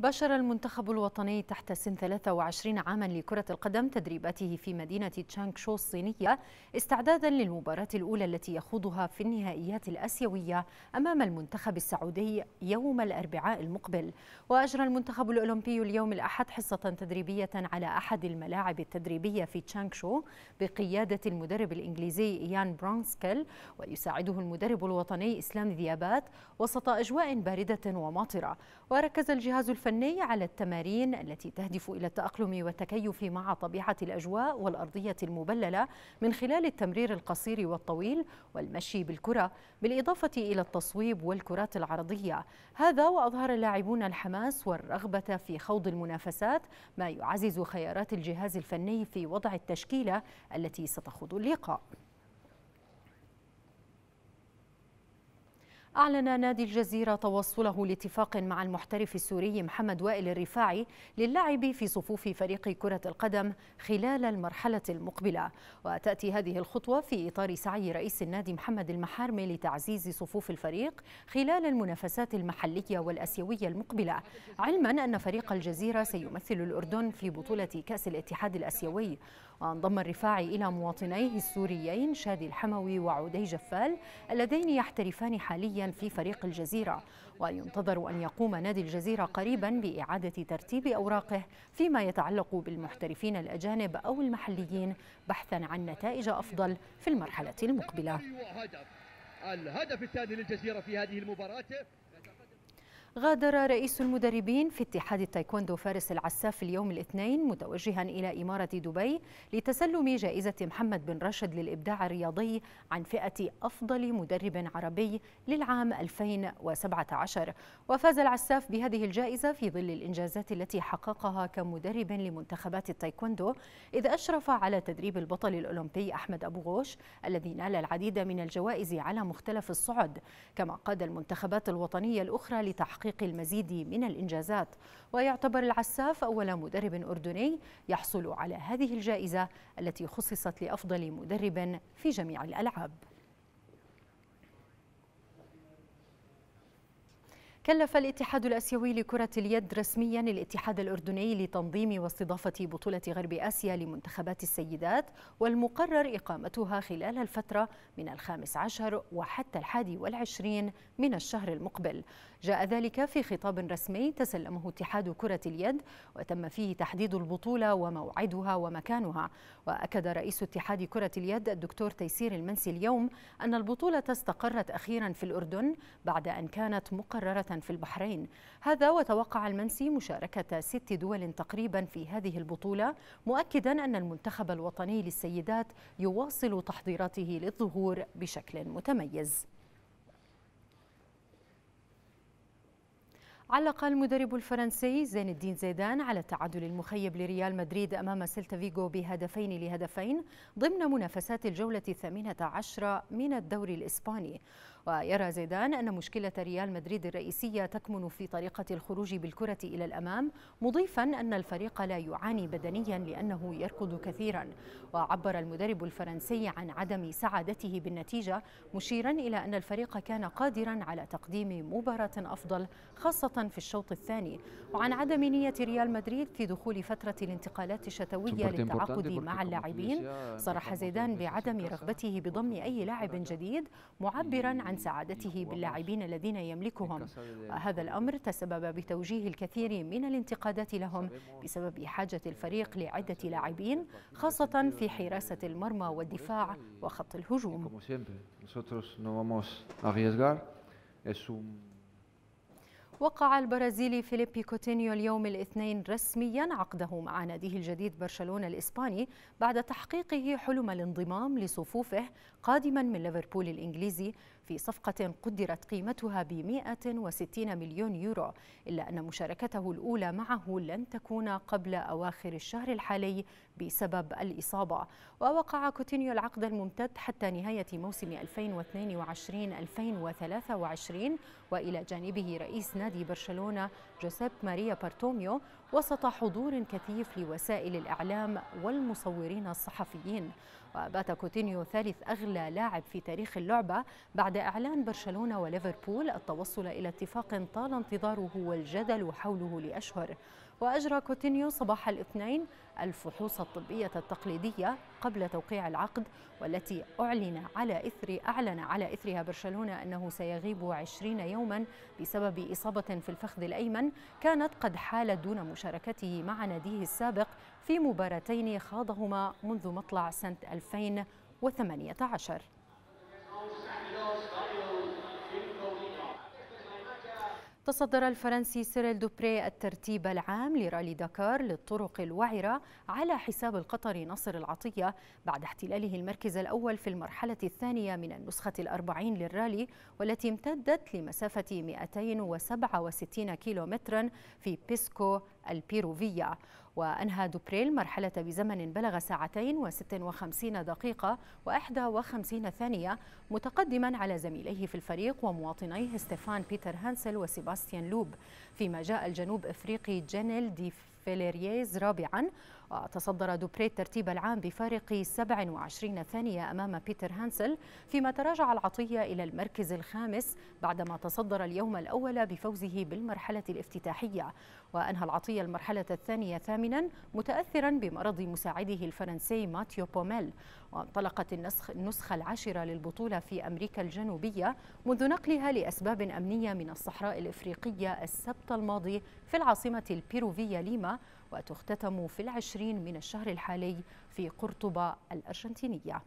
باشر المنتخب الوطني تحت سن 23 عاما لكرة القدم تدريباته في مدينة تشانغ شو الصينية استعدادا للمباراة الأولى التي يخوضها في النهائيات الأسيوية أمام المنتخب السعودي يوم الأربعاء المقبل وأجرى المنتخب الأولمبي اليوم الأحد حصة تدريبية على أحد الملاعب التدريبية في تشانغ شو بقيادة المدرب الإنجليزي إيان برونسكيل ويساعده المدرب الوطني إسلام ذيابات وسط أجواء باردة وماطرة وركز الجهاز الفني فني على التمارين التي تهدف إلى التأقلم والتكيف مع طبيعة الأجواء والأرضية المبللة من خلال التمرير القصير والطويل والمشي بالكرة بالإضافة إلى التصويب والكرات العرضية هذا وأظهر اللاعبون الحماس والرغبة في خوض المنافسات ما يعزز خيارات الجهاز الفني في وضع التشكيلة التي ستخوض اللقاء أعلن نادي الجزيرة توصله لاتفاق مع المحترف السوري محمد وائل الرفاعي للعب في صفوف فريق كرة القدم خلال المرحلة المقبلة وتأتي هذه الخطوة في إطار سعي رئيس النادي محمد المحارمي لتعزيز صفوف الفريق خلال المنافسات المحلية والأسيوية المقبلة علما أن فريق الجزيرة سيمثل الأردن في بطولة كأس الاتحاد الأسيوي وانضم الرفاعي إلى مواطنيه السوريين شادي الحموي وعودي جفال اللذين يحترفان حاليا الإعلان في فريق الجزيرة وينتظر أن يقوم نادي الجزيرة قريبا بإعادة ترتيب أوراقه فيما يتعلق بالمحترفين الأجانب أو المحليين بحثا عن نتائج أفضل في المرحلة المقبلة أيوة، الهدف الثاني للجزيرة في هذه المباراة غادر رئيس المدربين في اتحاد التايكوندو فارس العساف اليوم الاثنين متوجها إلى إمارة دبي لتسلم جائزة محمد بن راشد للإبداع الرياضي عن فئة أفضل مدرب عربي للعام 2017 وفاز العساف بهذه الجائزة في ظل الإنجازات التي حققها كمدرب لمنتخبات التايكوندو إذ أشرف على تدريب البطل الأولمبي أحمد أبو غوش الذي نال العديد من الجوائز على مختلف الصعد كما قاد المنتخبات الوطنية الأخرى لتحقيق لتحقيق المزيد من الإنجازات ويعتبر العساف أول مدرب أردني يحصل على هذه الجائزة التي خصصت لأفضل مدرب في جميع الألعاب كلف الاتحاد الاسيوي لكره اليد رسميا الاتحاد الاردني لتنظيم واستضافه بطوله غرب اسيا لمنتخبات السيدات والمقرر اقامتها خلال الفتره من الخامس عشر وحتى الحادي والعشرين من الشهر المقبل جاء ذلك في خطاب رسمي تسلمه اتحاد كرة اليد وتم فيه تحديد البطولة وموعدها ومكانها وأكد رئيس اتحاد كرة اليد الدكتور تيسير المنسي اليوم أن البطولة استقرت أخيرا في الأردن بعد أن كانت مقررة في البحرين هذا وتوقع المنسي مشاركة ست دول تقريبا في هذه البطولة مؤكدا أن المنتخب الوطني للسيدات يواصل تحضيراته للظهور بشكل متميز علق المدرب الفرنسي زين الدين زيدان على التعادل المخيب لريال مدريد أمام سيلتا فيغو بهدفين لهدفين ضمن منافسات الجولة الثامنة عشرة من الدوري الإسباني ويرى زيدان أن مشكلة ريال مدريد الرئيسية تكمن في طريقة الخروج بالكرة إلى الأمام مضيفا أن الفريق لا يعاني بدنيا لأنه يركض كثيرا وعبر المدرب الفرنسي عن عدم سعادته بالنتيجة مشيرا إلى أن الفريق كان قادرا على تقديم مباراة أفضل خاصة في الشوط الثاني وعن عدم نية ريال مدريد في دخول فترة الانتقالات الشتوية للتعاقد مع اللاعبين صرح زيدان بعدم رغبته بضم أي لاعب جديد معبرا عن سعادته باللاعبين الذين يملكهم آه، هذا الأمر تسبب بتوجيه الكثير من الانتقادات لهم بسبب حاجة الفريق لعدة لاعبين خاصة في حراسة المرمى والدفاع وخط الهجوم وقع البرازيلي فيليبي كوتينيو اليوم الاثنين رسميا عقده مع ناديه الجديد برشلونة الإسباني بعد تحقيقه حلم الانضمام لصفوفه قادما من ليفربول الإنجليزي في صفقة قدرت قيمتها ب 160 مليون يورو إلا أن مشاركته الأولى معه لن تكون قبل أواخر الشهر الحالي بسبب الإصابة ووقع كوتينيو العقد الممتد حتى نهاية موسم 2022-2023 وإلى جانبه رئيس نادي برشلونة جوسيب ماريا بارتوميو وسط حضور كثيف لوسائل الإعلام والمصورين الصحفيين وبات كوتينيو ثالث أغلى لاعب في تاريخ اللعبة بعد إعلان برشلونة وليفربول التوصل إلى اتفاق طال انتظاره والجدل حوله لأشهر وأجرى كوتينيو صباح الاثنين الفحوص الطبية التقليدية قبل توقيع العقد والتي أعلن على إثر أعلن على إثرها برشلونة أنه سيغيب 20 يوما بسبب إصابة في الفخذ الأيمن كانت قد حالت دون مشاركته مع ناديه السابق في مباراتين خاضهما منذ مطلع سنة 2018 تصدر الفرنسي سيريل دوبري الترتيب العام لرالي داكار للطرق الوعرة على حساب القطري نصر العطية بعد احتلاله المركز الأول في المرحلة الثانية من النسخة الأربعين للرالي والتي امتدت لمسافة 267 كيلومترا في بيسكو البيروفية وأنهى دوبريل مرحلة بزمن بلغ ساعتين و56 دقيقة و51 ثانية متقدما على زميليه في الفريق ومواطنيه ستيفان بيتر هانسل وسيباستيان لوب فيما جاء الجنوب إفريقي جينيل دي فيليرييز رابعا وتصدر دوبري الترتيب العام بفارق 27 ثانية أمام بيتر هانسل فيما تراجع العطية إلى المركز الخامس بعدما تصدر اليوم الأول بفوزه بالمرحلة الافتتاحية وأنهى العطية المرحلة الثانية ثامنا متأثرا بمرض مساعده الفرنسي ماتيو بوميل وانطلقت النسخ النسخة العاشرة للبطولة في أمريكا الجنوبية منذ نقلها لأسباب أمنية من الصحراء الإفريقية السبت الماضي في العاصمة البيروفية ليما وتختتم في العشرين من الشهر الحالي في قرطبة الأرجنتينية